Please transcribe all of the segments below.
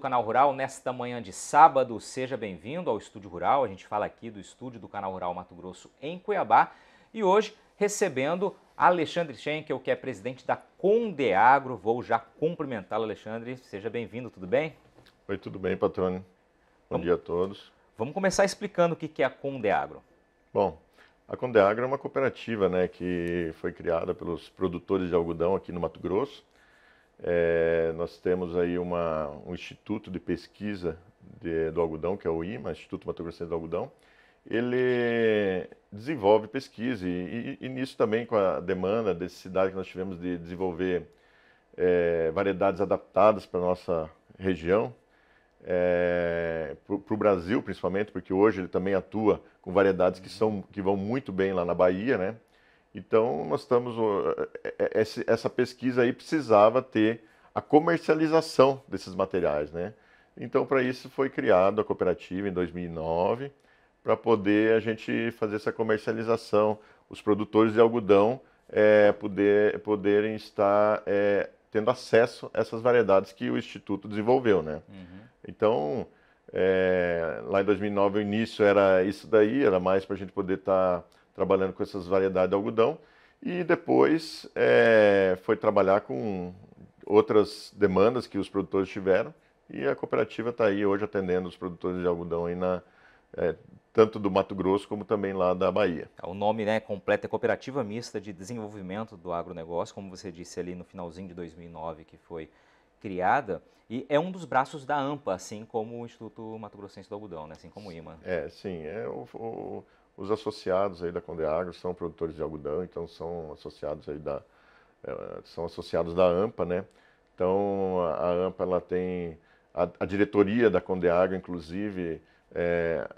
do Canal Rural nesta manhã de sábado. Seja bem-vindo ao Estúdio Rural. A gente fala aqui do estúdio do Canal Rural Mato Grosso em Cuiabá e hoje recebendo Alexandre Schenkel, que é presidente da Condeagro. Vou já cumprimentá-lo, Alexandre. Seja bem-vindo, tudo bem? Oi, tudo bem, Patrônio. Bom vamos, dia a todos. Vamos começar explicando o que é a Condeagro. Bom, a Condeagro é uma cooperativa né, que foi criada pelos produtores de algodão aqui no Mato Grosso é, nós temos aí uma, um instituto de pesquisa de, do algodão, que é o IMA, Instituto Mato Grosso do Algodão. Ele desenvolve pesquisa e, e, e, nisso também com a demanda, a necessidade que nós tivemos de desenvolver é, variedades adaptadas para a nossa região, é, para o Brasil principalmente, porque hoje ele também atua com variedades que, são, que vão muito bem lá na Bahia, né? Então, nós estamos. É, é, essa pesquisa aí precisava ter a comercialização desses materiais, né? Então, para isso foi criada a cooperativa em 2009, para poder a gente fazer essa comercialização, os produtores de algodão é, poder, poderem estar é, tendo acesso a essas variedades que o Instituto desenvolveu, né? Uhum. Então, é, lá em 2009, o início era isso daí, era mais para a gente poder estar. Tá trabalhando com essas variedades de algodão. E depois é, foi trabalhar com outras demandas que os produtores tiveram. E a cooperativa está aí hoje atendendo os produtores de algodão aí na, é, tanto do Mato Grosso como também lá da Bahia. É, o nome né, completo é Cooperativa Mista de Desenvolvimento do Agronegócio, como você disse ali no finalzinho de 2009 que foi criada, e é um dos braços da AMPA, assim como o Instituto Mato Grossense do Algodão, né, assim como o IMA. É, sim, é o, o os associados aí da Condeagro são produtores de algodão, então são associados aí da eh, são associados da AMPA, né? Então a AMPA ela tem a, a diretoria da Condeagro, inclusive é,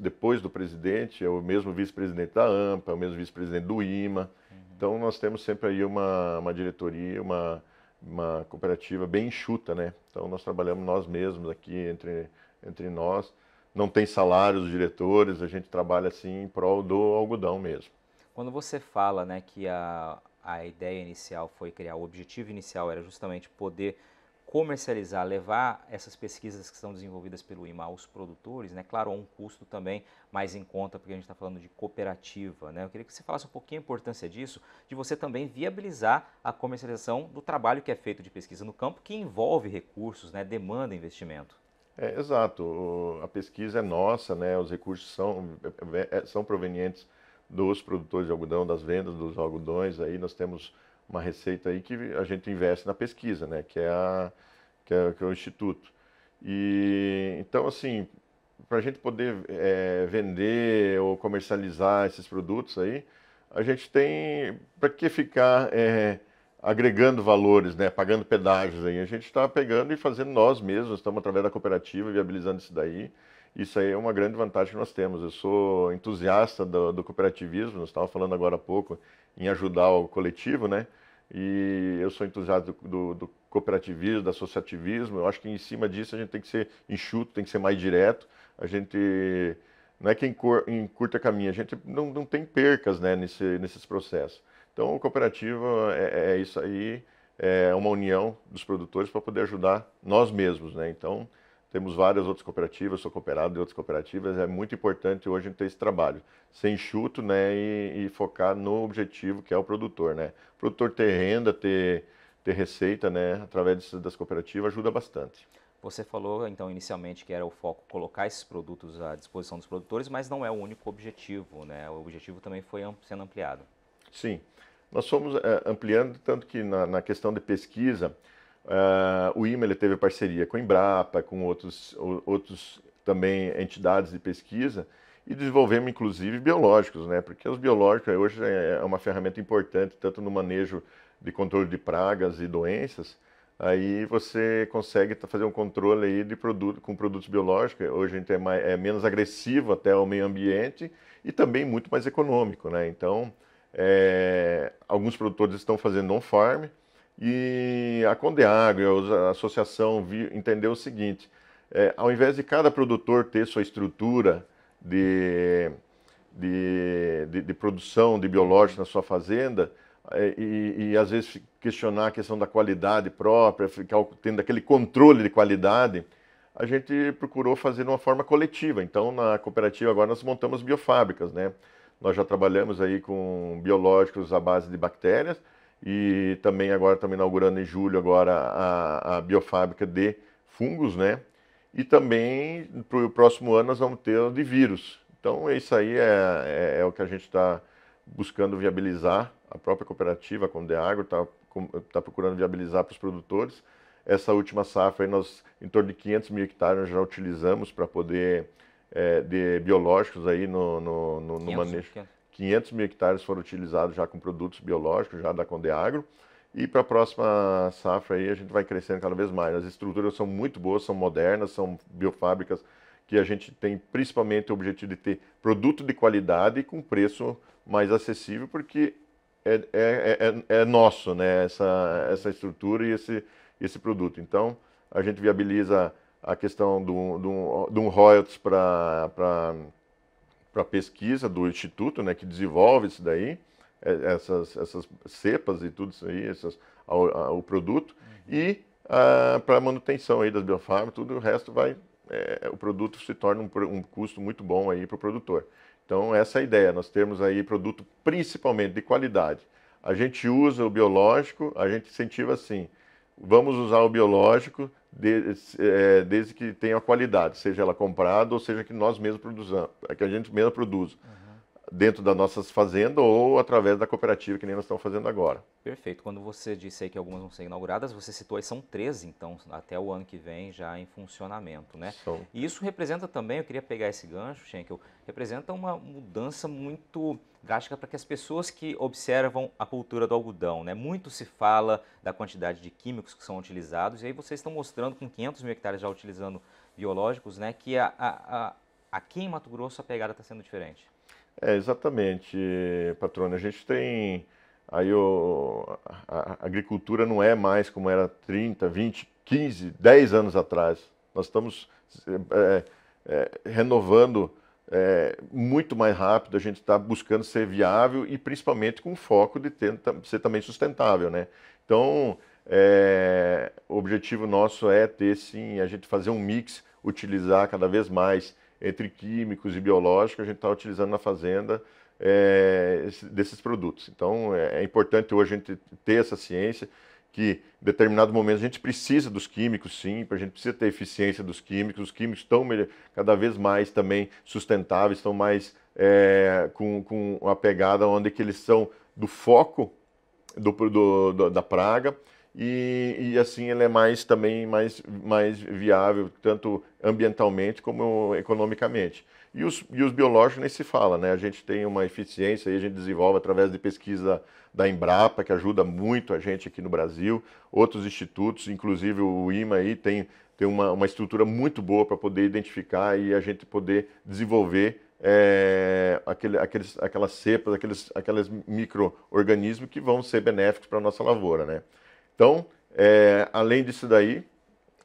depois do presidente, é o mesmo vice-presidente da AMPA, é o mesmo vice-presidente do IMA. Uhum. Então nós temos sempre aí uma, uma diretoria, uma, uma cooperativa bem enxuta, né? Então nós trabalhamos nós mesmos aqui entre, entre nós não tem salário dos diretores, a gente trabalha assim em prol do algodão mesmo. Quando você fala né, que a, a ideia inicial foi criar, o objetivo inicial era justamente poder comercializar, levar essas pesquisas que são desenvolvidas pelo IMA aos produtores, né? Claro, um custo também mais em conta, porque a gente está falando de cooperativa, né? Eu queria que você falasse um pouquinho a importância disso, de você também viabilizar a comercialização do trabalho que é feito de pesquisa no campo, que envolve recursos, né? Demanda investimento. É, exato, a pesquisa é nossa, né? os recursos são, é, é, são provenientes dos produtores de algodão, das vendas dos algodões, aí nós temos uma receita aí que a gente investe na pesquisa, né? que, é a, que, é, que é o Instituto. E, então, assim, para a gente poder é, vender ou comercializar esses produtos aí, a gente tem para que ficar é, agregando valores, né, pagando pedágios aí. A gente está pegando e fazendo nós mesmos, estamos através da cooperativa viabilizando isso daí. Isso aí é uma grande vantagem que nós temos. Eu sou entusiasta do, do cooperativismo, nós estávamos falando agora há pouco em ajudar o coletivo, né? E eu sou entusiasta do, do, do cooperativismo, do associativismo. Eu acho que em cima disso a gente tem que ser enxuto, tem que ser mais direto. A gente não é que encurta caminho, a gente não, não tem percas né, nesse, nesses processos. Então, cooperativa é, é, é isso aí, é uma união dos produtores para poder ajudar nós mesmos, né? Então, temos várias outras cooperativas, sou cooperado de outras cooperativas, é muito importante hoje ter esse trabalho, ser enxuto, né, e, e, focar no objetivo que é o produtor, né? O produtor ter renda, ter, ter receita, né, através das cooperativas ajuda bastante. Você falou, então, inicialmente que era o foco colocar esses produtos à disposição dos produtores, mas não é o único objetivo, né? O objetivo também foi sendo ampliado. Sim. Nós fomos é, ampliando, tanto que na, na questão de pesquisa, eh, o IMA teve parceria com a Embrapa, com outros, outros também entidades de pesquisa e desenvolvemos inclusive biológicos, né? porque os biológicos hoje é, é uma ferramenta importante tanto no manejo de controle de pragas e doenças, aí você consegue fazer um controle aí de produto, com produtos biológicos, hoje a gente é, mais, é menos agressivo até ao meio ambiente e também muito mais econômico. Né? Então, é, alguns produtores estão fazendo on-farm e a Condeagro, a associação, viu, entendeu o seguinte: é, ao invés de cada produtor ter sua estrutura de, de, de, de produção de biológico na sua fazenda, é, e, e, às vezes questionar a questão da qualidade própria, ficar tendo aquele controle de qualidade, a gente procurou fazer de uma forma coletiva. Então, na cooperativa agora nós montamos biofábricas, né? Nós já trabalhamos aí com biológicos à base de bactérias e também agora estamos inaugurando em julho agora a, a biofábrica de fungos, né? E também para o próximo ano nós vamos ter de vírus. Então isso aí é, é, é o que a gente está buscando viabilizar. A própria cooperativa, a Condeagro, está tá procurando viabilizar para os produtores. Essa última safra aí nós em torno de 500 mil hectares já utilizamos para poder é, de biológicos aí no, no, no, 500, no manejo. 500. 500 mil hectares foram utilizados já com produtos biológicos, já da Condeagro. E para a próxima safra aí a gente vai crescendo cada vez mais. As estruturas são muito boas, são modernas, são biofábricas que a gente tem principalmente o objetivo de ter produto de qualidade e com preço mais acessível, porque é, é, é, é, é nosso né? essa, essa estrutura e esse, esse produto. Então a gente viabiliza a questão de um royalties para pesquisa do Instituto, né, que desenvolve isso daí, é, essas, essas cepas e tudo isso aí, essas, o produto, uhum. e ah, para manutenção aí das biofarmas, tudo o resto vai, é, o produto se torna um, um custo muito bom aí para o produtor. Então essa é a ideia, nós temos aí produto principalmente de qualidade. A gente usa o biológico, a gente incentiva assim, vamos usar o biológico desde, é, desde que tenha qualidade, seja ela comprada ou seja que nós mesmos produzamos, é que a gente mesmo produza. Uhum dentro das nossas fazendas ou através da cooperativa, que nem nós estamos fazendo agora. Perfeito. Quando você disse aí que algumas vão ser inauguradas, você citou aí são 13, então, até o ano que vem já em funcionamento, né? São. E isso representa também, eu queria pegar esse gancho, Schenkel, representa uma mudança muito drástica para que as pessoas que observam a cultura do algodão, né? Muito se fala da quantidade de químicos que são utilizados, e aí vocês estão mostrando com 500 mil hectares já utilizando biológicos, né? Que a, a, a aqui em Mato Grosso a pegada está sendo diferente. É, exatamente, patrona. A gente tem. Aí o, a, a agricultura não é mais como era 30, 20, 15, 10 anos atrás. Nós estamos é, é, é, renovando é, muito mais rápido, a gente está buscando ser viável e principalmente com foco de ter, ser também sustentável. Né? Então, é, o objetivo nosso é ter sim, a gente fazer um mix, utilizar cada vez mais entre químicos e biológicos, a gente está utilizando na fazenda é, desses produtos. Então, é, é importante hoje a gente ter essa ciência que em determinado momento a gente precisa dos químicos, sim, a gente precisa ter eficiência dos químicos, os químicos estão cada vez mais também sustentáveis, estão mais é, com, com uma pegada onde que eles são do foco do, do, do da praga, e, e, assim ele é mais também mais, mais viável, tanto ambientalmente como economicamente. E os, e os biológicos nem se fala, né? A gente tem uma eficiência e a gente desenvolve através de pesquisa da Embrapa, que ajuda muito a gente aqui no Brasil, outros institutos, inclusive o IMA aí tem, tem uma, uma estrutura muito boa para poder identificar e a gente poder desenvolver é, aquele, aqueles, aquelas cepas, aqueles, aqueles micro-organismos que vão ser benéficos para a nossa lavoura, né? Então, é, além disso daí,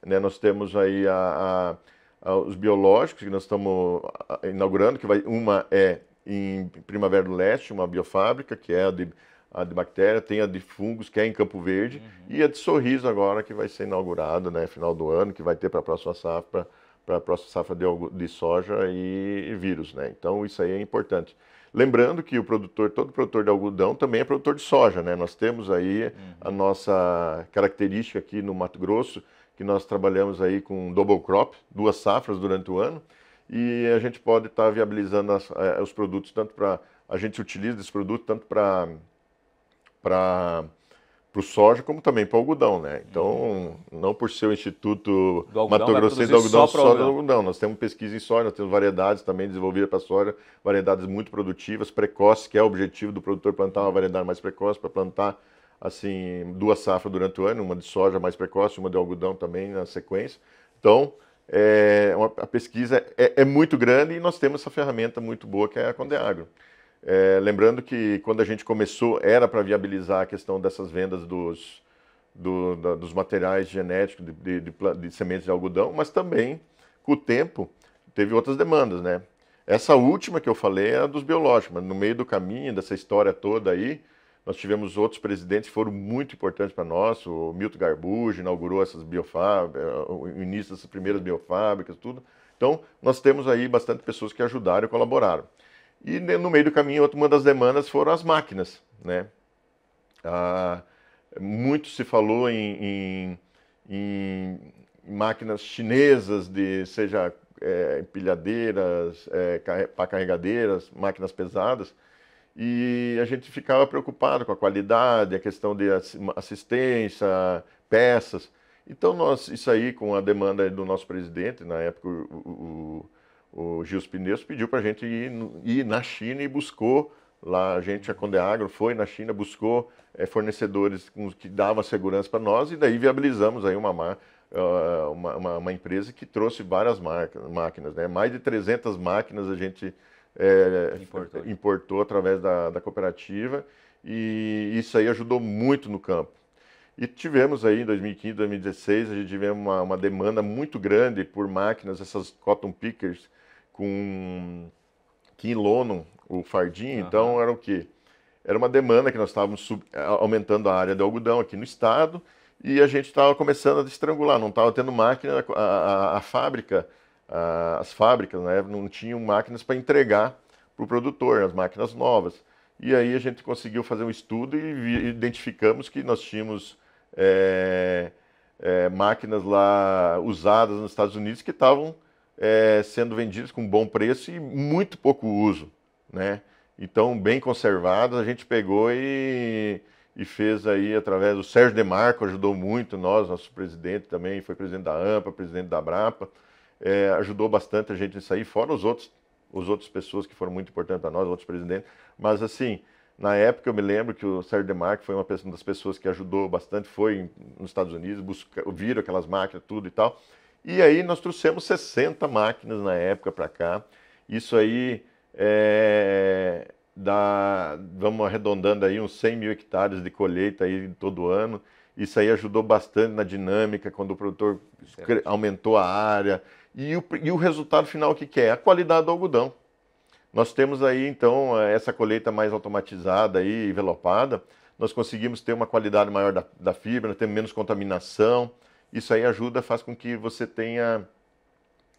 né, nós temos aí a, a, a, os biológicos que nós estamos inaugurando, que vai, uma é em Primavera do Leste, uma biofábrica, que é a de, a de bactéria, tem a de fungos, que é em Campo Verde, uhum. e a de sorriso agora, que vai ser inaugurada né, final do ano, que vai ter para a próxima safra, para a próxima safra de, de soja e, e vírus. Né? Então, isso aí é importante. Lembrando que o produtor, todo produtor de algodão também é produtor de soja, né? Nós temos aí uhum. a nossa característica aqui no Mato Grosso, que nós trabalhamos aí com double crop, duas safras durante o ano, e a gente pode estar tá viabilizando as, é, os produtos tanto para a gente utiliza esse produto tanto para para para o soja como também para o algodão, né? Então, uhum. não por ser o Instituto Mato Grossense do Algodão, só, do algodão. Nós temos pesquisa em soja, nós temos variedades também desenvolvidas para soja, variedades muito produtivas, precoces, que é o objetivo do produtor plantar uma variedade mais precoce, para plantar, assim, duas safras durante o ano, uma de soja mais precoce, uma de algodão também na sequência. Então, é, uma, a pesquisa é, é, muito grande e nós temos essa ferramenta muito boa que é a Condeagro. Agro. É, lembrando que quando a gente começou, era para viabilizar a questão dessas vendas dos, do, da, dos materiais genéticos, de, de, de, de sementes de algodão, mas também, com o tempo, teve outras demandas, né? Essa última que eu falei é a dos biológicos, mas no meio do caminho, dessa história toda aí, nós tivemos outros presidentes que foram muito importantes para nós, o Milton Garbujo inaugurou essas biofábricas, é, o início dessas primeiras biofábricas, tudo. Então, nós temos aí bastante pessoas que ajudaram e colaboraram. E né, no meio do caminho, uma das demandas foram as máquinas. Né? Ah, muito se falou em, em, em máquinas chinesas, de seja é, empilhadeiras, é, carregadeiras, máquinas pesadas, e a gente ficava preocupado com a qualidade, a questão de assistência, peças. Então, nós, isso aí, com a demanda do nosso presidente, na época o, o Gils Pneus pediu para a gente ir, ir, na China e buscou lá a gente a Condeagro foi na China buscou é, fornecedores que davam segurança para nós e daí viabilizamos aí uma, ah, uma, uma, uma empresa que trouxe várias marcas, máquinas né mais de 300 máquinas a gente é, importou. importou. através da, da cooperativa e isso aí ajudou muito no campo e tivemos aí em 2015, 2016, a gente tivemos uma, uma demanda muito grande por máquinas, essas cotton pickers, com quilono o fardinho, uhum. então era o quê? Era uma demanda que nós estávamos sub... aumentando a área de algodão aqui no estado e a gente estava começando a estrangular, não estava tendo máquina, a, a, a fábrica, a, as fábricas né, não tinham máquinas para entregar para o produtor, as máquinas novas. E aí a gente conseguiu fazer um estudo e vi, identificamos que nós tínhamos é, é, máquinas lá usadas nos Estados Unidos que estavam é, sendo vendidas com bom preço e muito pouco uso, né? Então, bem conservadas, a gente pegou e, e fez aí através do Sérgio Demarco, ajudou muito nós, nosso presidente também, foi presidente da AMPA, presidente da Brapa, é, ajudou bastante a gente nisso aí, fora os outros, os outros pessoas que foram muito importantes a nós, outros presidentes, mas assim, na época eu me lembro que o Sérgio Demarco foi uma das pessoas que ajudou bastante, foi nos Estados Unidos, buscou viram aquelas máquinas, tudo e tal, e aí nós trouxemos 60 máquinas na época para cá. Isso aí é, dá, vamos arredondando aí uns 100 mil hectares de colheita aí todo ano. Isso aí ajudou bastante na dinâmica, quando o produtor aumentou a área. E o, e o resultado final o que, que é? A qualidade do algodão. Nós temos aí, então, essa colheita mais automatizada e envelopada. Nós conseguimos ter uma qualidade maior da, da fibra, temos menos contaminação. Isso aí ajuda, faz com que você tenha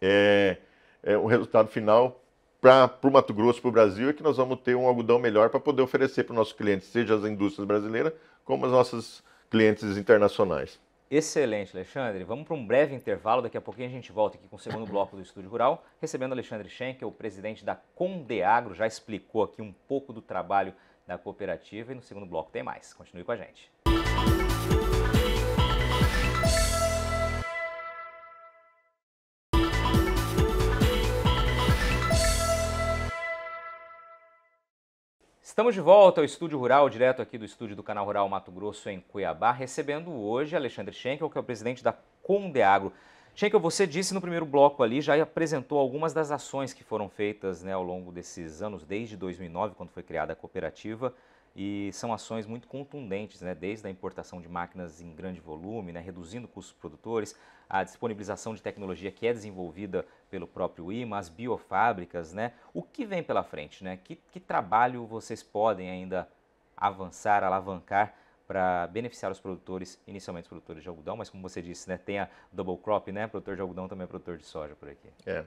é, é, um resultado final para o Mato Grosso, para o Brasil, é que nós vamos ter um algodão melhor para poder oferecer para os nossos clientes, seja as indústrias brasileiras, como as nossas clientes internacionais. Excelente, Alexandre. Vamos para um breve intervalo. Daqui a pouquinho a gente volta aqui com o segundo bloco do Estúdio Rural, recebendo Alexandre Schenck, que é o presidente da Condeagro, já explicou aqui um pouco do trabalho da cooperativa e no segundo bloco tem mais. Continue com a gente. Estamos de volta ao Estúdio Rural, direto aqui do estúdio do Canal Rural Mato Grosso, em Cuiabá, recebendo hoje Alexandre Schenkel, que é o presidente da Condeagro. Schenkel, você disse no primeiro bloco ali, já apresentou algumas das ações que foram feitas né, ao longo desses anos, desde 2009, quando foi criada a cooperativa, e são ações muito contundentes, né? desde a importação de máquinas em grande volume, né? reduzindo custos produtores, a disponibilização de tecnologia que é desenvolvida pelo próprio IMA, as biofábricas, né? o que vem pela frente, né? que, que trabalho vocês podem ainda avançar, alavancar para beneficiar os produtores, inicialmente os produtores de algodão, mas como você disse, né, tem a double crop, né, produtor de algodão também é produtor de soja por aqui. É,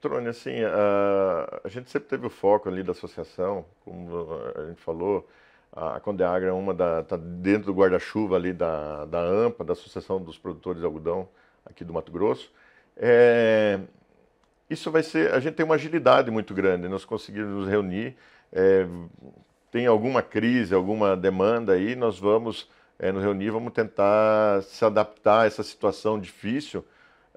Trone, assim, a, ah, a, gente sempre teve o foco ali da associação, como a gente falou, a, Condeagra é uma da, tá dentro do guarda-chuva ali da, da AMPA, da Associação dos Produtores de Algodão aqui do Mato Grosso. É, isso vai ser, a gente tem uma agilidade muito grande, nós conseguimos nos reunir, é, tem alguma crise, alguma demanda aí, nós vamos é, nos reunir, vamos tentar se adaptar a essa situação difícil,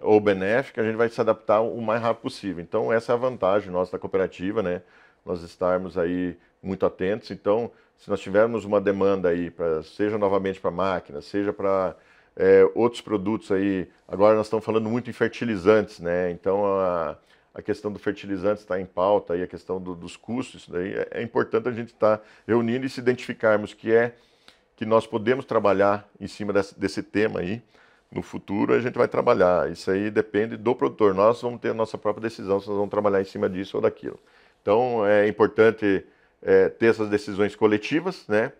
ou benéfica, a gente vai se adaptar o mais rápido possível. Então, essa é a vantagem nossa da cooperativa, né? Nós estarmos aí muito atentos. Então, se nós tivermos uma demanda aí, pra, seja novamente para máquinas, seja para é, outros produtos aí, agora nós estamos falando muito em fertilizantes, né? Então, a, a questão do fertilizante está em pauta e a questão do, dos custos, isso daí é, é importante a gente estar tá reunindo e se identificarmos que é que nós podemos trabalhar em cima desse, desse tema aí no futuro a gente vai trabalhar. Isso aí depende do produtor. Nós vamos ter a nossa própria decisão se nós vamos trabalhar em cima disso ou daquilo. Então é importante é, ter essas decisões coletivas, né?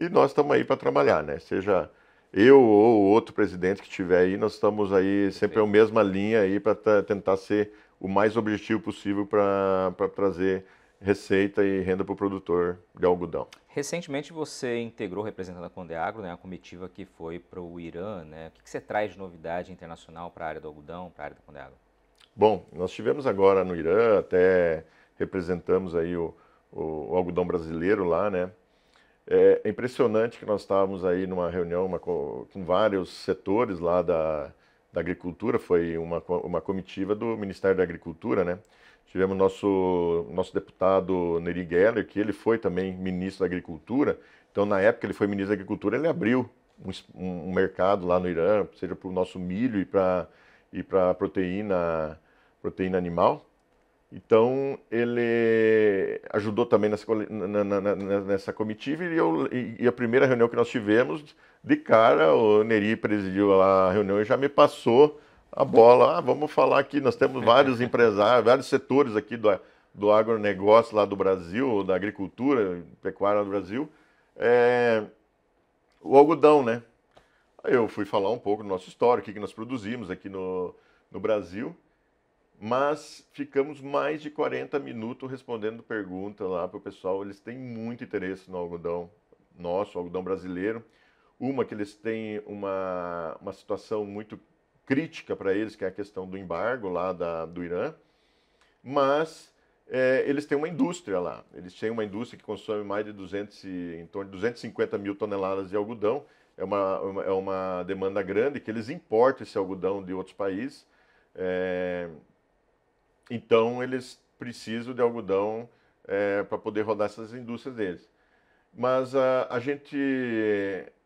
E nós estamos aí para trabalhar, né? Seja eu ou outro presidente que estiver aí, nós estamos aí sempre na mesma linha aí para tentar ser o mais objetivo possível para trazer receita e renda para o produtor de algodão. Recentemente você integrou, representando a Condeagro, né, a comitiva que foi para o Irã. Né? O que, que, você traz de novidade internacional para a área do algodão, para a área da Condeagro? Bom, nós tivemos agora no Irã, até representamos aí o, o, o algodão brasileiro lá, né? É impressionante que nós estávamos aí numa reunião uma, com vários setores lá da, da agricultura, foi uma, uma comitiva do Ministério da Agricultura, né? Tivemos nosso, nosso deputado Neri Geller, que ele foi também ministro da Agricultura. Então, na época ele foi ministro da Agricultura, ele abriu um, um mercado lá no Irã, seja para o nosso milho e para e para proteína proteína animal. Então ele ajudou também nessa, na, na, nessa comitiva e, eu, e, a primeira reunião que nós tivemos de cara o Neri presidiu a reunião e já me passou a bola. Ah, vamos falar aqui, nós temos vários empresários, vários setores aqui do, do agronegócio lá do Brasil, da agricultura, pecuária do Brasil. É, o algodão, né? Aí eu fui falar um pouco do nosso histórico, o que, nós produzimos aqui no, no Brasil, mas ficamos mais de 40 minutos respondendo perguntas lá para o pessoal. Eles têm muito interesse no algodão nosso, algodão brasileiro. Uma que eles têm uma, uma situação muito crítica para eles, que é a questão do embargo lá da, do Irã, mas é, eles têm uma indústria lá. Eles têm uma indústria que consome mais de 200, em torno de 250 mil toneladas de algodão. É uma, uma é uma demanda grande que eles importam esse algodão de outros países. É, então, eles precisam de algodão é, para poder rodar essas indústrias deles. Mas a, a gente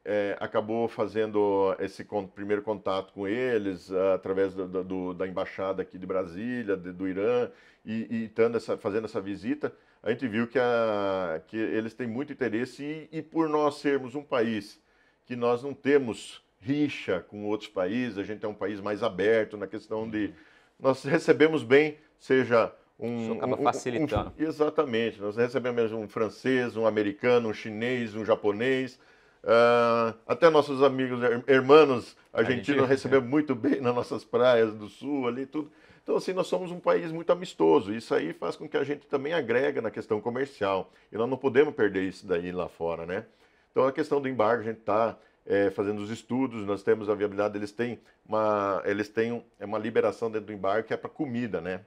é, acabou fazendo esse primeiro contato com eles ah, através do, do, da embaixada aqui de Brasília, de, do Irã, e, e essa, fazendo essa visita, a gente viu que, a, que eles têm muito interesse e, e por nós sermos um país que nós não temos rixa com outros países, a gente é um país mais aberto na questão de uhum. nós recebemos bem, seja um, Isso acaba um, facilitando. Um, exatamente, nós recebemos um francês, um americano, um chinês, um japonês Uh, até nossos amigos, irmãos argentinos é. receberam muito bem nas nossas praias do sul ali tudo. Então, assim, nós somos um país muito amistoso. Isso aí faz com que a gente também agrega na questão comercial. E nós não podemos perder isso daí lá fora, né? Então, a questão do embargo, a gente está é, fazendo os estudos, nós temos a viabilidade, eles têm uma, eles têm é uma liberação dentro do embargo que é para comida, né?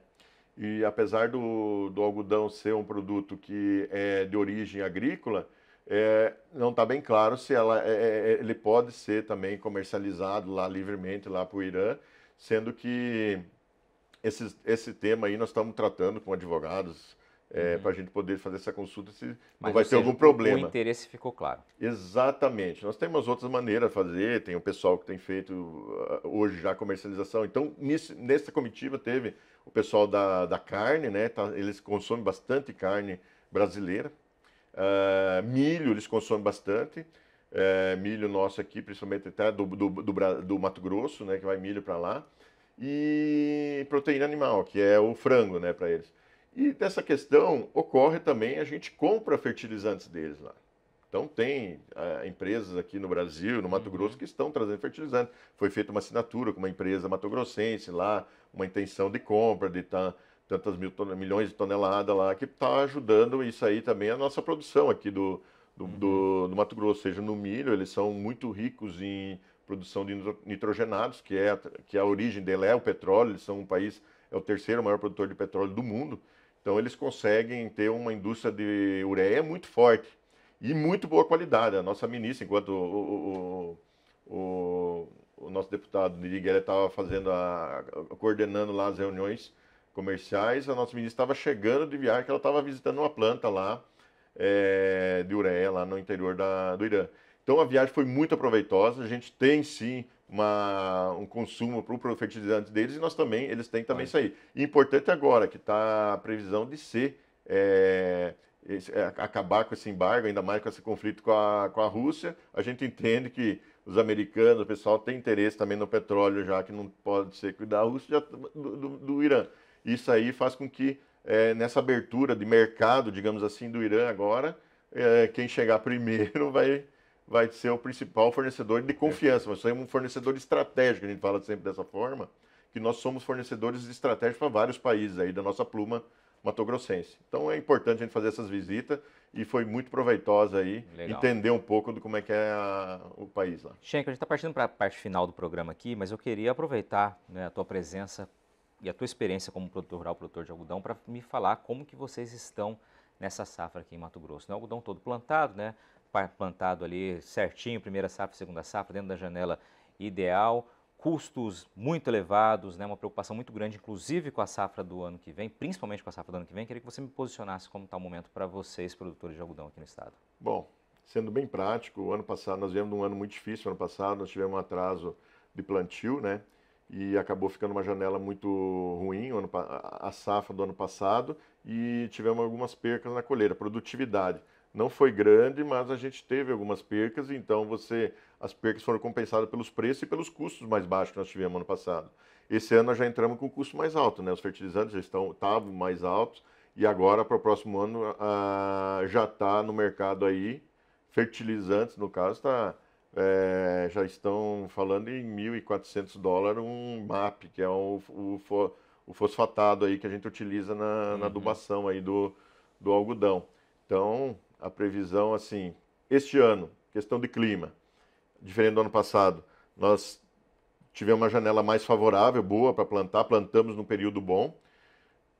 E apesar do, do algodão ser um produto que é de origem agrícola, é, não está bem claro se ela, é, é, é, ele pode ser também comercializado lá livremente lá para o Irã, sendo que esse, esse tema aí nós estamos tratando com advogados é, uhum. para a gente poder fazer essa consulta se Mas não vai ter seja, algum problema. O interesse ficou claro. Exatamente. Nós temos outras maneiras de fazer, tem o pessoal que tem feito ah, hoje já comercialização. Então, nesse, nessa comitiva teve o pessoal da, da carne, né? Tá, eles consomem bastante carne brasileira, Uh, milho eles consomem bastante. Eh, milho nosso aqui, principalmente até tá, do, do, do, do Mato Grosso, né, que vai milho para lá. E proteína animal, que é o frango né, para eles. E dessa questão ocorre também a gente compra fertilizantes deles lá. Então tem ah, empresas aqui no Brasil, no Mato uhum. Grosso, que estão trazendo fertilizantes Foi feita uma assinatura com uma empresa matogrossense lá, uma intenção de compra, de estar tá, tantas mil milhões de toneladas lá, que está ajudando isso aí também a nossa produção aqui do, do, uhum. do, do Mato Grosso, seja no milho, eles são muito ricos em produção de nitrogenados, que é, que é a origem dele é o petróleo, eles são um país, é o terceiro maior produtor de petróleo do mundo, então eles conseguem ter uma indústria de ureia muito forte e muito boa qualidade. A nossa ministra, enquanto o, o, o, o nosso deputado Niriguera estava fazendo a, coordenando lá as reuniões comerciais, a nossa ministra estava chegando de viagem, que ela estava visitando uma planta lá é, de ureia, lá no interior da, do Irã. Então a viagem foi muito proveitosa, a gente tem sim uma, um consumo para o fertilizante deles e nós também, eles têm também isso aí. importante agora, que está a previsão de ser, é, esse, é, acabar com esse embargo, ainda mais com esse conflito com a, com a Rússia, a gente entende que os americanos, o pessoal tem interesse também no petróleo, já que não pode ser cuidar da Rússia, já, do, do, do Irã. Isso aí faz com que é, nessa abertura de mercado, digamos assim, do Irã agora, é, quem chegar primeiro vai, vai ser o principal fornecedor de confiança. Nós somos um fornecedor estratégico, a gente fala sempre dessa forma, que nós somos fornecedores estratégicos para vários países aí da nossa pluma matogrossense. Então é importante a gente fazer essas visitas e foi muito proveitosa aí Legal. entender um pouco do como é que é a, o país lá. Schenker, a gente está partindo para a parte final do programa aqui, mas eu queria aproveitar né, a tua presença e a tua experiência como produtor rural, produtor de algodão, para me falar como que vocês estão nessa safra aqui em Mato Grosso. Né? O algodão todo plantado, né? plantado ali certinho, primeira safra, segunda safra, dentro da janela ideal, custos muito elevados, né? uma preocupação muito grande, inclusive com a safra do ano que vem, principalmente com a safra do ano que vem. Queria que você me posicionasse como está o momento para vocês, produtores de algodão aqui no estado. Bom, sendo bem prático, o ano passado nós vivemos um ano muito difícil, ano passado nós tivemos um atraso de plantio, né? e acabou ficando uma janela muito ruim, ano, a safra do ano passado, e tivemos algumas percas na colheita. Produtividade não foi grande, mas a gente teve algumas percas, então você as percas foram compensadas pelos preços e pelos custos mais baixos que nós tivemos ano passado. Esse ano nós já entramos com o custo mais alto, né? Os fertilizantes já estão estavam mais altos e agora para o próximo ano a, já está no mercado aí fertilizantes no caso está é, já estão falando em 1.400 dólares um MAP, que é o, o, o fosfatado aí que a gente utiliza na, uhum. na adubação aí do, do algodão. Então, a previsão, assim, este ano, questão de clima, diferente do ano passado, nós tivemos uma janela mais favorável, boa para plantar, plantamos num período bom,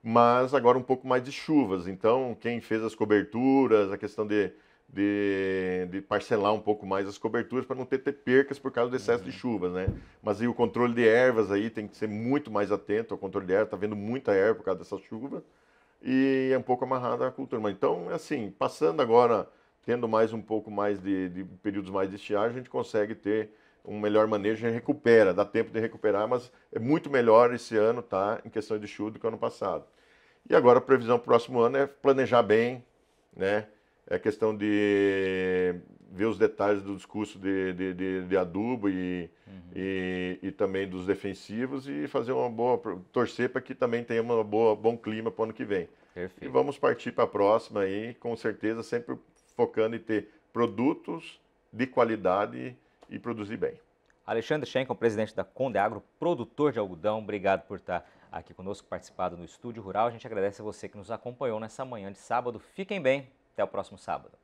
mas agora um pouco mais de chuvas. Então, quem fez as coberturas, a questão de de, de, parcelar um pouco mais as coberturas para não ter, ter, percas por causa do excesso uhum. de chuvas, né? Mas e o controle de ervas aí tem que ser muito mais atento ao controle de ervas, está vendo muita erva por causa dessa chuva e é um pouco amarrada à cultura. Mas então, assim, passando agora, tendo mais um pouco mais de, de períodos mais de estiagem, a gente consegue ter um melhor manejo, a gente recupera, dá tempo de recuperar, mas é muito melhor esse ano, tá? Em questão de chuva do que ano passado. E agora a previsão para o próximo ano é planejar bem, né? é questão de ver os detalhes do discurso de, de, de, de adubo e, uhum. e, e, também dos defensivos e fazer uma boa torcer para que também tenha uma boa bom clima para o ano que vem. Perfeito. E vamos partir para a próxima aí, com certeza sempre focando em ter produtos de qualidade e produzir bem. Alexandre Schenkel, presidente da Conde Agro, produtor de algodão, obrigado por estar aqui conosco, participado no Estúdio Rural. A gente agradece a você que nos acompanhou nessa manhã de sábado. Fiquem bem, até o próximo sábado.